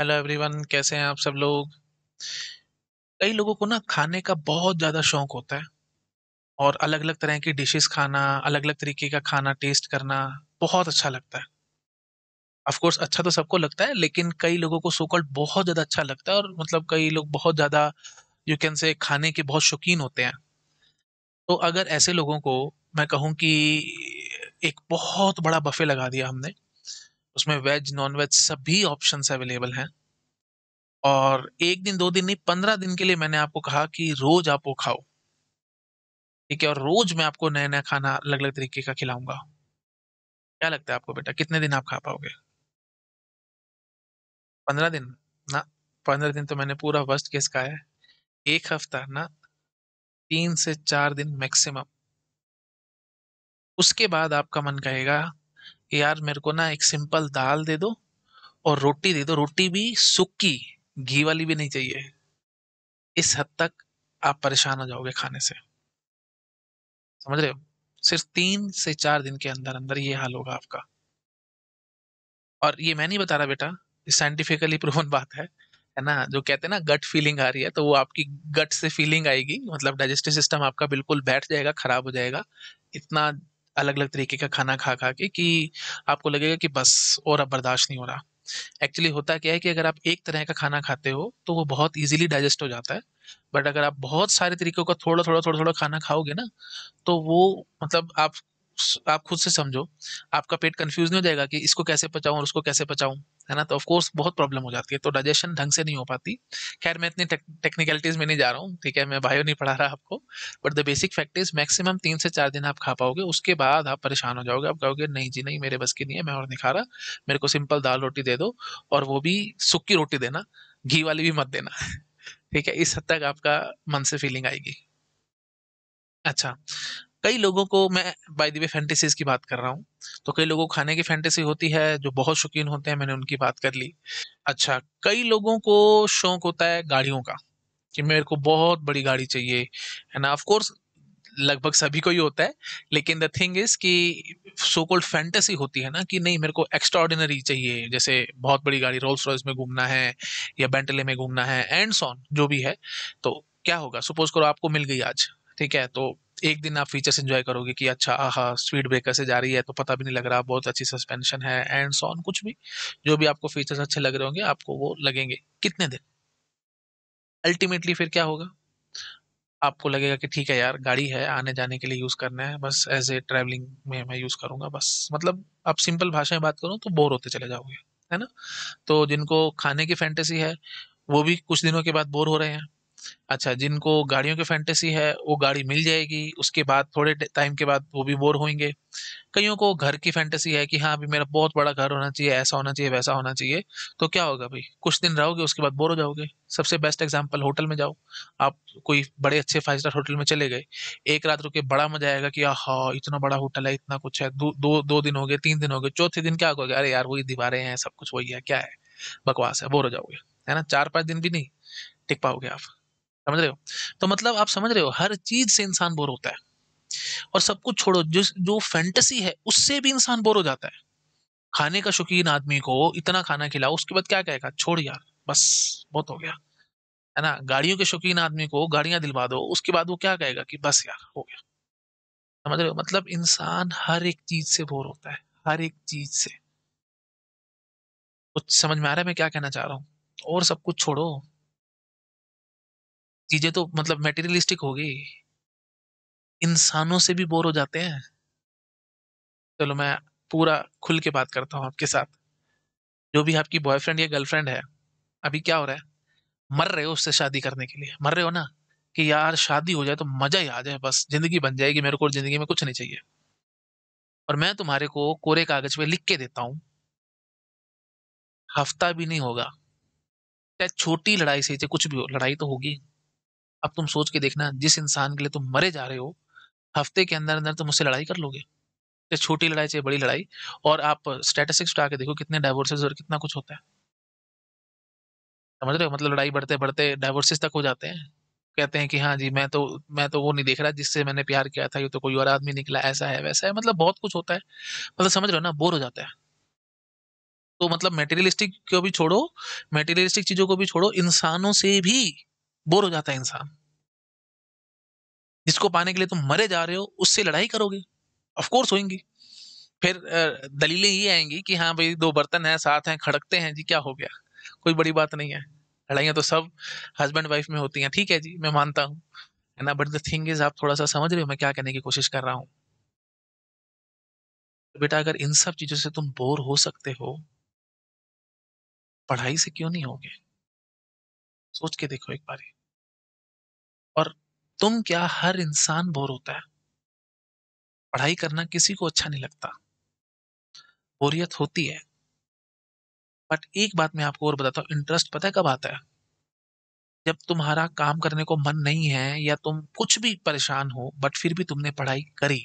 Hello everyone कैसे हैं आप सब लोग कई लोगों को ना खाने का बहुत ज़्यादा शौक होता है और अलग अलग तरह की डिशेस खाना अलग अलग तरीके का खाना टेस्ट करना बहुत अच्छा लगता है ऑफ कोर्स अच्छा तो सबको लगता है लेकिन कई लोगों को सोकल बहुत ज़्यादा अच्छा लगता है और मतलब कई लोग बहुत ज़्यादा यू कैन से खाने के बहुत शौकीन होते हैं तो अगर ऐसे लोगों को मैं कहूँ कि एक बहुत बड़ा बफे लगा दिया हमने उसमें वेज नॉन वेज सभी ऑप्शन अवेलेबल हैं और एक दिन दो दिन नहीं पंद्रह दिन के लिए मैंने आपको कहा कि रोज आप वो खाओ ठीक है और रोज मैं आपको नया नया खाना अलग अलग तरीके का खिलाऊंगा क्या लगता है आपको बेटा कितने दिन आप खा पाओगे पंद्रह दिन ना पंद्रह दिन तो मैंने पूरा वर्स्ट केस का है एक हफ्ता ना तीन से चार दिन मैक्सिमम उसके बाद आपका मन कहेगा कि यार मेरे को ना एक सिंपल दाल दे दो और रोटी दे दो रोटी भी सूखी घी वाली भी नहीं चाहिए इस हद तक आप परेशान हो जाओगे खाने से समझ रहे हो सिर्फ तीन से चार दिन के अंदर अंदर ये हाल होगा आपका और ये मैं नहीं बता रहा बेटा साइंटिफिकली प्रूवन बात है है ना जो कहते हैं ना गट फीलिंग आ रही है तो वो आपकी गट से फीलिंग आएगी मतलब डाइजेस्टिव सिस्टम आपका बिल्कुल बैठ जाएगा खराब हो जाएगा इतना अलग अलग तरीके का खाना खा खा के कि आपको लगेगा कि बस और अब बर्दाश्त नहीं हो रहा एक्चुअली होता क्या है कि अगर आप एक तरह का खाना खाते हो तो वो बहुत इजीली डाइजेस्ट हो जाता है बट अगर आप बहुत सारे तरीकों का थोड़ा थोड़ा थोड़ा थोड़ा खाना खाओगे ना तो वो मतलब आप आप खुद से समझो आपका पेट कंफ्यूज नहीं हो जाएगा कि इसको कैसे पचाऊं और उसको कैसे पचाऊं है ना तो ऑफ कोर्स बहुत प्रॉब्लम हो जाती है तो डाइजेशन ढंग से नहीं हो पाती खैर मैं इतनी टेक्निकलिटीज में नहीं जा रहा हूँ ठीक है मैं बायो नहीं पढ़ा रहा आपको but the basic fact is maximum तीन से चार दिन आप खा पाओगे उसके बाद आप परेशान हो जाओगे आप कहोगे नहीं जी नहीं मेरे बस की नहीं है मैं और नहीं खा रहा मेरे को सिंपल दाल रोटी दे दो और वो भी सूखी रोटी देना घी वाली भी मत देना ठीक है इस हद तक आपका मन से फीलिंग आएगी अच्छा कई लोगों को मैं बाय दी वे फैंटेसीज की बात कर रहा हूँ तो कई लोगों को खाने की फैंटेसी होती है जो बहुत शौकीन होते हैं मैंने उनकी बात कर ली अच्छा कई लोगों को शौक होता है गाड़ियों का कि मेरे को बहुत बड़ी गाड़ी चाहिए है ना ऑफकोर्स लगभग सभी को ही होता है लेकिन द थिंग इज कि सो कॉल्ड फैंटेसी होती है ना कि नहीं मेरे को एक्स्ट्राऑर्डिनरी चाहिए जैसे बहुत बड़ी गाड़ी रोल्स रॉयस में घूमना है या बेंटले में घूमना है एंड सॉन जो भी है तो क्या होगा सपोज करो आपको मिल गई आज ठीक है तो एक दिन आप फीचर्स इन्जॉय करोगे कि अच्छा आहा स्पीड ब्रेकर से जा रही है तो पता भी नहीं लग रहा बहुत अच्छी सस्पेंशन है एंड सॉन कुछ भी जो भी आपको फीचर्स अच्छे लग रहे होंगे आपको वो लगेंगे कितने दिन अल्टीमेटली फिर क्या होगा आपको लगेगा कि ठीक है यार गाड़ी है आने जाने के लिए यूज़ करना है बस एज ए ट्रैवलिंग में मैं यूज़ करूँगा बस मतलब आप सिंपल भाषा में बात करूँ तो बोर होते चले जाओगे है ना तो जिनको खाने की फैंटेसी है वो भी कुछ दिनों के बाद बोर हो रहे हैं अच्छा जिनको गाड़ियों की फैंटेसी है वो गाड़ी मिल जाएगी उसके बाद थोड़े टाइम के बाद वो भी बोर होंगे कईयों को घर की फैंटेसी है कि हाँ अभी मेरा बहुत बड़ा घर होना चाहिए ऐसा होना चाहिए वैसा होना चाहिए तो क्या होगा भाई कुछ दिन रहोगे उसके बाद बोर हो जाओगे सबसे बेस्ट एग्जाम्पल होटल में जाओ आप कोई बड़े अच्छे फाइव स्टार होटल में चले गए एक रात रुके बड़ा मजा आएगा कि हाँ इतना बड़ा होटल है इतना कुछ है दो दो, दो दिन हो गए तीन दिन हो गए चौथे दिन क्या होगा अरे यार वही दीवारें हैं सब कुछ वही है क्या है बकवास है बोर हो जाओगे है ना चार पाँच दिन भी नहीं टिक पाओगे आप समझ रहे हो तो मतलब आप समझ रहे हो हर चीज से इंसान बोर होता है और सब कुछ छोड़ो जो जो फैंटेसी है उससे भी इंसान बोर हो जाता है खाने का शौकीन आदमी को इतना खाना खिलाओ उसके बाद क्या कहेगा छोड़ यार बस बहुत हो गया है ना गाड़ियों के शौकीन आदमी को गाड़ियां दिलवा दो उसके बाद वो क्या कहेगा कि बस यार हो गया समझ रहे हो मतलब इंसान हर एक चीज से बोर होता है हर एक चीज से कुछ समझ में आ रहा है मैं क्या कहना चाह रहा हूँ और सब कुछ छोड़ो चीजें तो मतलब मेटेरियलिस्टिक हो गई इंसानों से भी बोर हो जाते हैं चलो मैं पूरा खुल के बात करता हूँ आपके साथ जो भी आपकी बॉयफ्रेंड या गर्लफ्रेंड है अभी क्या हो रहा है मर रहे हो उससे शादी करने के लिए मर रहे हो ना कि यार शादी हो जाए तो मजा ही आ जाए बस जिंदगी बन जाएगी मेरे को जिंदगी में कुछ नहीं चाहिए और मैं तुम्हारे को कोरे कागज पे लिख के देता हूं हफ्ता भी नहीं होगा चाहे छोटी लड़ाई से चाहे कुछ भी हो लड़ाई तो होगी अब तुम सोच के देखना जिस इंसान के लिए तुम मरे जा रहे हो हफ्ते के अंदर अंदर तुम उससे लड़ाई कर लोगे चाहे छोटी लड़ाई चाहे बड़ी लड़ाई और आप स्टैटिस्टिक्स उठा के देखो कितने डाइवोर्सेज और कितना कुछ होता है समझ रहे हो मतलब लड़ाई बढ़ते बढ़ते डाइवोर्सेज तक हो जाते हैं कहते हैं कि हाँ जी मैं तो मैं तो वो नहीं देख रहा जिससे मैंने प्यार किया था ये तो कोई और आदमी निकला ऐसा है वैसा है मतलब बहुत कुछ होता है मतलब समझ रहे हो ना बोर हो जाता है तो मतलब मेटेरियलिस्टिक को भी छोड़ो मेटेरियलिस्टिक चीजों को भी छोड़ो इंसानों से भी बोर हो जाता है इंसान जिसको पाने के लिए तुम मरे जा रहे हो उससे लड़ाई करोगे ऑफकोर्स होएंगी फिर दलीलें ये आएंगी कि हाँ भाई दो बर्तन हैं साथ हैं खड़कते हैं जी क्या हो गया कोई बड़ी बात नहीं है लड़ाइयाँ तो सब हस्बैंड वाइफ में होती हैं ठीक है जी मैं मानता हूँ है ना बट द थिंग इज आप थोड़ा सा समझ रहे हो मैं क्या कहने की कोशिश कर रहा हूँ बेटा अगर इन सब चीज़ों से तुम बोर हो सकते हो पढ़ाई से क्यों नहीं होगे सोच के देखो एक बार और तुम क्या हर इंसान बोर होता है पढ़ाई करना किसी को अच्छा नहीं लगता बोरियत होती है बट एक बात मैं आपको और बताता हूँ इंटरेस्ट पता है कब आता है जब तुम्हारा काम करने को मन नहीं है या तुम कुछ भी परेशान हो बट फिर भी तुमने पढ़ाई करी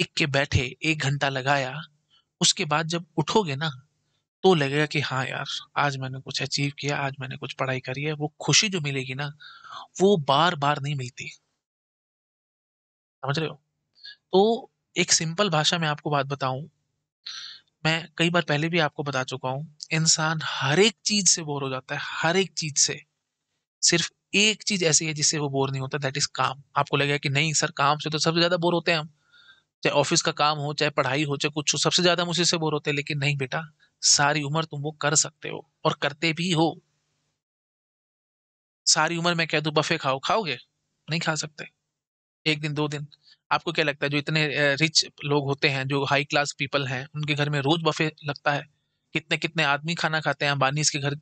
एक के बैठे एक घंटा लगाया उसके बाद जब उठोगे ना तो लगेगा कि हाँ यार, आज मैंने कुछ अचीव किया, आज मैंने कुछ पढ़ाई करी है, वो खुशी जो मिलेगी ना, वो बार-बार नहीं मिलती। समझ रहे हो? तो एक सिंपल भाषा में आपको बात बताऊं मैं कई बार पहले भी आपको बता चुका हूं इंसान हर एक चीज़ से बोर हो जाता है, हर एक चीज़ से। सिर्फ़ एक चीज़ ऐसी है जिससे वो बोर नहीं होता दैट इज़ काम। आपको लगेगा कि नहीं सर काम से तो सबसे ज़्यादा बोर होते हैं हम, चाहे ऑफ़िस का काम हो, चाहे पढ़ाई हो, चाहे कुछ हो, सबसे ज़्यादा हम उसी से बोर होते हैं, लेकिन नहीं बेटा सारी उम्र तुम वो कर सकते हो और करते भी हो सारी उम्र मैं कह दू बफे खाओ खाओगे नहीं खा सकते एक दिन दो दिन आपको क्या लगता है जो इतने रिच लोग होते हैं जो हाई क्लास पीपल हैं उनके घर में रोज बफे लगता है कितने कितने आदमी खाना खाते हैं अंबानी इसके घर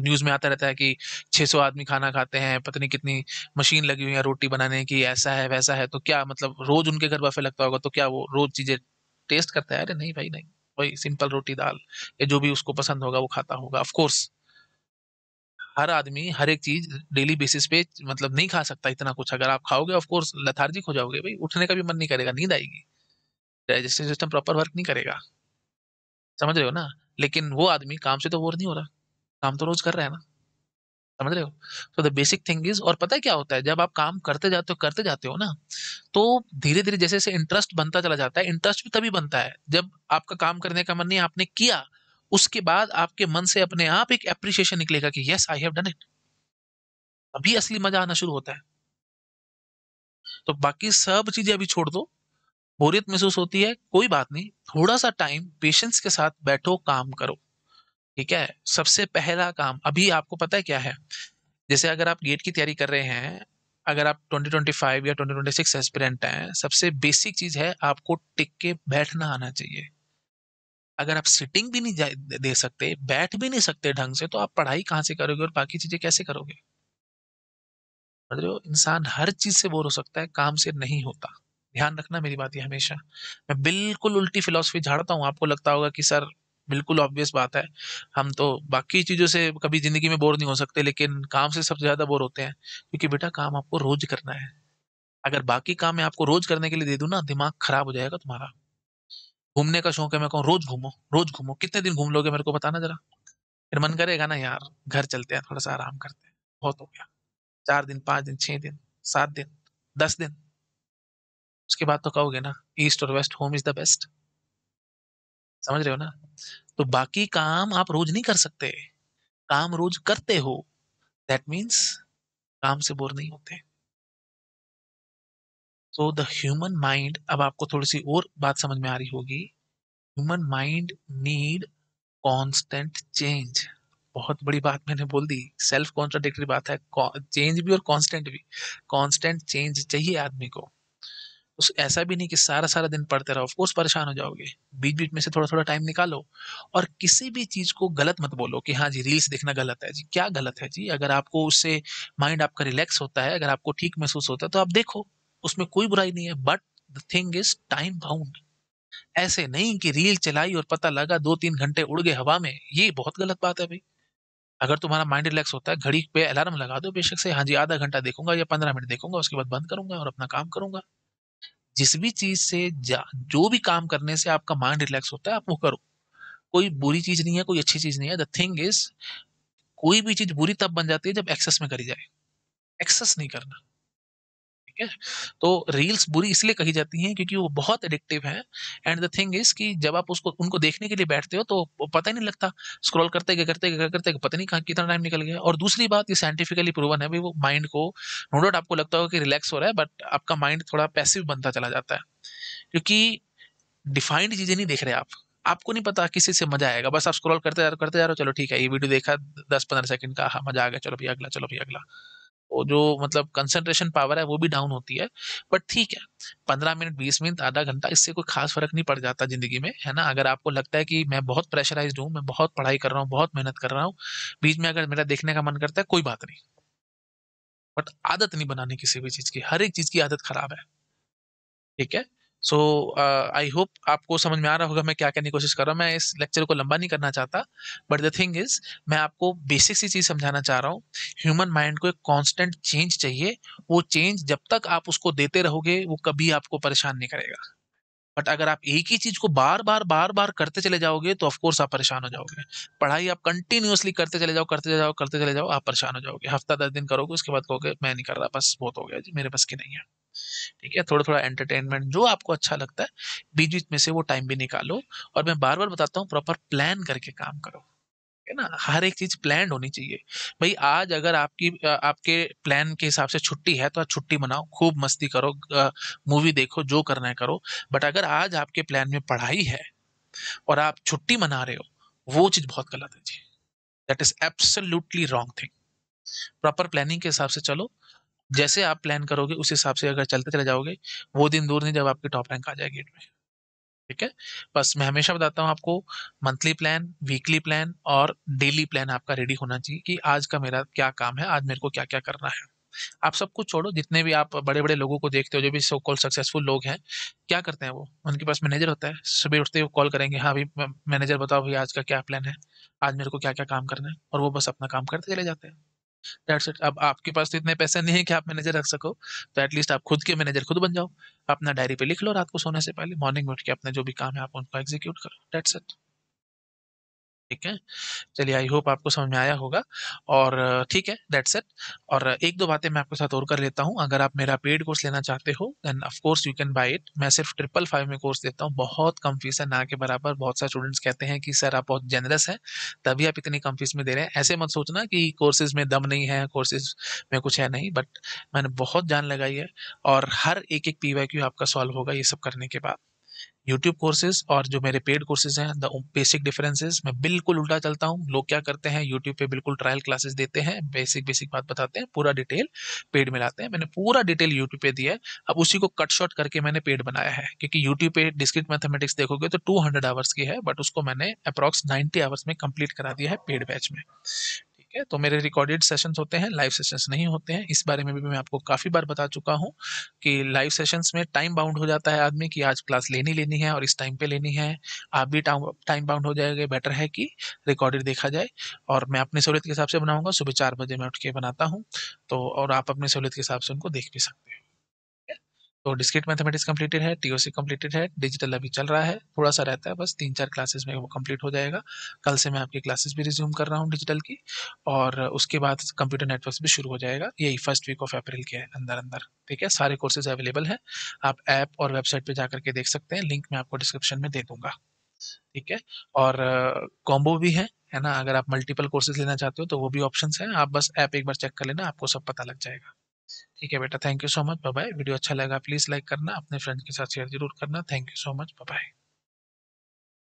न्यूज में आता रहता है कि 600 आदमी खाना खाते हैं पता नहीं कितनी मशीन लगी हुई है रोटी बनाने की ऐसा है वैसा है तो क्या मतलब रोज उनके घर बफे लगता होगा तो क्या वो रोज चीजें टेस्ट करता है अरे नहीं भाई नहीं वही सिंपल रोटी दाल या जो भी उसको पसंद होगा वो खाता होगा ऑफकोर्स हर आदमी हर एक चीज डेली बेसिस पे मतलब नहीं खा सकता इतना कुछ अगर आप खाओगे ऑफकोर्स लथार्जिक हो जाओगे भाई उठने का भी मन नहीं करेगा नींद आएगी डाइजेस्टिव सिस्टम प्रॉपर वर्क नहीं करेगा समझ रहे हो ना लेकिन वो आदमी काम से तो बोर नहीं हो रहा काम तो रोज कर रहा है ना समझ रहे हो so the basic thing is और पता है क्या होता है जब आप काम करते जाते हो करते जाते हो ना तो धीरे धीरे जैसे जैसे इंटरेस्ट बनता चला जाता है इंटरेस्ट भी तभी बनता है जब आपका काम करने का मन नहीं आपने किया उसके बाद आपके मन से अपने आप एक एप्रिसिएशन निकलेगा कि yes I have done it अभी असली मजा आना शुरू होता है तो बाकी सब चीजें अभी छोड़ दो बोरियत महसूस होती है कोई बात नहीं थोड़ा सा टाइम पेशेंस के साथ बैठो काम करो ठीक है सबसे पहला काम अभी आपको पता है क्या है जैसे अगर आप गेट की तैयारी कर रहे हैं अगर आप 2025 या 2026 एस्पिरेंट हैं सबसे बेसिक चीज है आपको टिक के बैठना आना चाहिए अगर आप सिटिंग भी नहीं दे सकते बैठ भी नहीं सकते ढंग से तो आप पढ़ाई कहाँ से करोगे और बाकी चीजें कैसे करोगे इंसान हर चीज से बोर हो सकता है काम से नहीं होता ध्यान रखना मेरी बात है हमेशा मैं बिल्कुल उल्टी फिलोसफी झाड़ता हूँ आपको लगता होगा कि सर बिल्कुल ऑब्वियस बात है हम तो बाकी चीज़ों से कभी ज़िंदगी में बोर नहीं हो सकते लेकिन काम से सबसे ज़्यादा बोर होते हैं क्योंकि बेटा काम आपको रोज करना है अगर बाकी काम मैं आपको रोज करने के लिए दे दूँ ना दिमाग खराब हो जाएगा तुम्हारा घूमने का शौक है मैं कहूँ रोज घूमो रोज घूमो कितने दिन घूम लोगे मेरे को बताना जरा फिर मन करेगा ना यार घर चलते हैं थोड़ा सा आराम करते हैं बहुत हो गया चार दिन पाँच दिन छः दिन सात दिन दस दिन उसके बाद तो कहोगे ना ईस्ट और west home is the best समझ रहे हो ना तो बाकी काम आप रोज नहीं कर सकते काम रोज करते हो दैट मीन्स काम से बोर नहीं होते सो द ह्यूमन माइंड अब आपको थोड़ी सी और बात समझ में आ रही होगी human mind need constant change बहुत बड़ी बात मैंने बोल दी सेल्फ कॉन्ट्राडिक्टरी बात है चेंज भी और कॉन्स्टेंट भी कॉन्स्टेंट चेंज चाहिए आदमी को उस ऐसा भी नहीं कि सारा सारा दिन पढ़ते रहो ऑफकोर्स परेशान हो जाओगे बीच बीच में से थोड़ा थोड़ा टाइम निकालो और किसी भी चीज़ को गलत मत बोलो कि हाँ जी रील्स देखना गलत है जी क्या गलत है जी अगर आपको उससे माइंड आपका रिलैक्स होता है अगर आपको ठीक महसूस होता है तो आप देखो उसमें कोई बुराई नहीं है but the thing is time bound ऐसे नहीं कि रील चलाई और पता लगा दो तीन घंटे उड़ गए हवा में ये बहुत गलत बात है भाई अगर तुम्हारा माइंड रिलैक्स होता है घड़ी पे अलार्म लगा दो बेशक से हाँ जी आधा घंटा देखूंगा या पंद्रह मिनट देखूंगा उसके बाद बंद करूंगा और अपना काम करूंगा जिस भी चीज से जो भी काम करने से आपका माइंड रिलैक्स होता है आप वो करो कोई बुरी चीज नहीं है कोई अच्छी चीज नहीं है द थिंग इज कोई भी चीज बुरी तब बन जाती है जब एक्सेस में करी जाए एक्सेस नहीं करना ठीक है तो रील्स बुरी इसलिए कही जाती हैं क्योंकि वो बहुत एडिक्टिव है एंड द थिंग इज कि जब आप उसको उनको देखने के लिए बैठते हो तो पता ही नहीं लगता स्क्रॉल करते गए करते गए करते पता नहीं कहाँ कितना टाइम निकल गया और दूसरी बात ये साइंटिफिकली प्रूवन है भी वो माइंड को नो डाउट आपको लगता होगा कि रिलैक्स हो रहा है बट आपका माइंड थोड़ा पैसिव बनता चला जाता है क्योंकि डिफाइंड चीज़ें नहीं देख रहे आप आपको नहीं पता किसी से मजा आएगा बस आप स्क्रॉल करते जा रहे करते जा रहे हो चलो ठीक है ये वीडियो देखा दस पंद्रह सेकंड का हाँ मजा आ गया चलो भैया अगला चलो भैया अगला जो मतलब कंसंट्रेशन पावर है वो भी डाउन होती है बट ठीक है पंद्रह मिनट बीस मिनट आधा घंटा इससे कोई खास फर्क नहीं पड़ जाता जिंदगी में है ना अगर आपको लगता है कि मैं बहुत प्रेशराइज हूँ मैं बहुत पढ़ाई कर रहा हूँ बहुत मेहनत कर रहा हूँ बीच में अगर मेरा देखने का मन करता है कोई बात नहीं बट आदत नहीं बनानी किसी भी चीज की हर एक चीज की आदत खराब है ठीक है सो आई होप आपको समझ में आ रहा होगा मैं क्या करने की कोशिश कर रहा हूँ मैं इस लेक्चर को लंबा नहीं करना चाहता बट द थिंग इज मैं आपको बेसिक सी चीज़ समझाना चाह रहा हूँ ह्यूमन माइंड को एक कॉन्स्टेंट चेंज चाहिए वो चेंज जब तक आप उसको देते रहोगे वो कभी आपको परेशान नहीं करेगा बट अगर आप एक ही चीज़ को बार बार बार बार करते चले जाओगे तो ऑफकोर्स आप परेशान हो जाओगे पढ़ाई आप कंटिन्यूसली करते चले जाओ करते चले जाओ करते चले जाओ आप परेशान हो जाओगे हफ्ता दस दिन करोगे उसके बाद कहोगे मैं नहीं कर रहा बस बहुत हो गया जी मेरे बस की नहीं है ठीक है थोड़ा थोड़ा एंटरटेनमेंट जो आपको अच्छा लगता है बीच बीच में से वो टाइम भी निकालो और मैं बार बार बताता हूँ प्रॉपर प्लान करके काम करो है ना हर एक चीज प्लान होनी चाहिए भाई आज अगर आपकी आपके प्लान के हिसाब से छुट्टी है तो आज छुट्टी मनाओ खूब मस्ती करो मूवी देखो जो करना है करो बट अगर आज आपके प्लान में पढ़ाई है और आप छुट्टी मना रहे हो वो चीज बहुत गलत है जी that is absolutely wrong thing proper planning के हिसाब से चलो जैसे आप प्लान करोगे उस हिसाब से अगर चलते चले जाओगे वो दिन दूर नहीं जब आपकी टॉप रैंक आ जाएगी गेट में ठीक है बस मैं हमेशा बताता हूँ आपको मंथली प्लान वीकली प्लान और डेली प्लान आपका रेडी होना चाहिए कि आज का मेरा क्या काम है आज मेरे को क्या क्या करना है आप सब कुछ छोड़ो जितने भी आप बड़े बड़े लोगों को देखते हो जो भी सो कॉल सक्सेसफुल लोग हैं क्या करते हैं वो उनके पास मैनेजर होता है सुबह उठते ही कॉल करेंगे हाँ अभी मैनेजर बताओ भैया आज का क्या प्लान है आज मेरे को क्या क्या काम करना है और वो बस अपना काम करते चले जाते हैं दैट्स इट अब आपके पास तो इतने पैसे नहीं है कि आप मैनेजर रख सको तो एटलीस्ट आप खुद के मैनेजर खुद बन जाओ अपना डायरी पे लिख लो रात को सोने से पहले मॉर्निंग में उठ के अपने जो भी काम है आप उनको एग्जीक्यूट करो दैट्स इट ठीक है चलिए आई होप आपको समझ में आया होगा और ठीक है डेट सेट और एक दो बातें मैं आपके साथ और कर लेता हूँ अगर आप मेरा पेड कोर्स लेना चाहते हो then of course you can buy it मैं सिर्फ ट्रिपल फाइव में कोर्स देता हूँ बहुत कम फीस है ना के बराबर बहुत सारे स्टूडेंट्स कहते हैं कि सर आप बहुत जेनरस हैं तभी आप इतनी कम फीस में दे रहे हैं ऐसे मत सोचना कि कोर्सेज में दम नहीं है कोर्सेज में कुछ है नहीं बट मैंने बहुत जान लगाई है और हर एक एक पी आपका सॉल्व होगा ये सब करने के बाद यूट्यूब कोर्सेज और जो मेरे पेड कोर्सेज हैं द बेसिक डिफरेंसेज मैं बिल्कुल उल्टा चलता हूँ लोग क्या करते हैं यूट्यूब पे बिल्कुल ट्रायल क्लासेस देते हैं बेसिक बेसिक बात बताते हैं पूरा डिटेल पेड में लाते हैं मैंने पूरा डिटेल यूट्यूब पे दिया है अब उसी को कट शॉर्ट करके मैंने पेड बनाया है क्योंकि यूट्यूब पे डिस्क्रिट मैथमेटिक्स देखोगे तो टू आवर्स की है बट उसको मैंने अप्रॉक्स नाइन्टी आवर्स में कंप्लीट करा दिया है पेड बैच में ठीक है तो मेरे रिकॉर्डेड सेशंस होते हैं लाइव सेशंस नहीं होते हैं इस बारे में भी मैं आपको काफ़ी बार बता चुका हूँ कि लाइव सेशंस में टाइम बाउंड हो जाता है आदमी कि आज क्लास लेनी लेनी है और इस टाइम पे लेनी है आप भी टाइम बाउंड हो जाएगा बेटर है कि रिकॉर्डेड देखा जाए और मैं अपनी सहूलियत के हिसाब से बनाऊँगा सुबह चार बजे मैं उठ के बनाता हूँ तो और आप अपनी सहूलियत के हिसाब से उनको देख भी सकते हो तो डिस्क्रिट मैथमेटिक्स कंप्लीटेड है टीओसी कंप्लीटेड है डिजिटल अभी चल रहा है थोड़ा सा रहता है बस तीन चार क्लासेस में वो कंप्लीट हो जाएगा कल से मैं आपकी क्लासेस भी रिज्यूम कर रहा हूँ डिजिटल की और उसके बाद कंप्यूटर नेटवर्क भी शुरू हो जाएगा यही फर्स्ट वीक ऑफ अप्रैल के अंदर अंदर ठीक है सारे कोर्सेज अवेलेबल है आप ऐप और वेबसाइट पर जाकर के देख सकते हैं लिंक मैं आपको डिस्क्रिप्शन में दे दूंगा ठीक है और कॉम्बो भी है है ना अगर आप मल्टीपल कोर्सेज लेना चाहते हो तो वो भी ऑप्शंस हैं आप बस ऐप एक बार चेक कर लेना आपको सब पता लग जाएगा ठीक है बेटा thank you so much bye video अच्छा लगा प्लीज़ लाइक करना अपने फ्रेंड के साथ शेयर जरूर करना thank you so much bye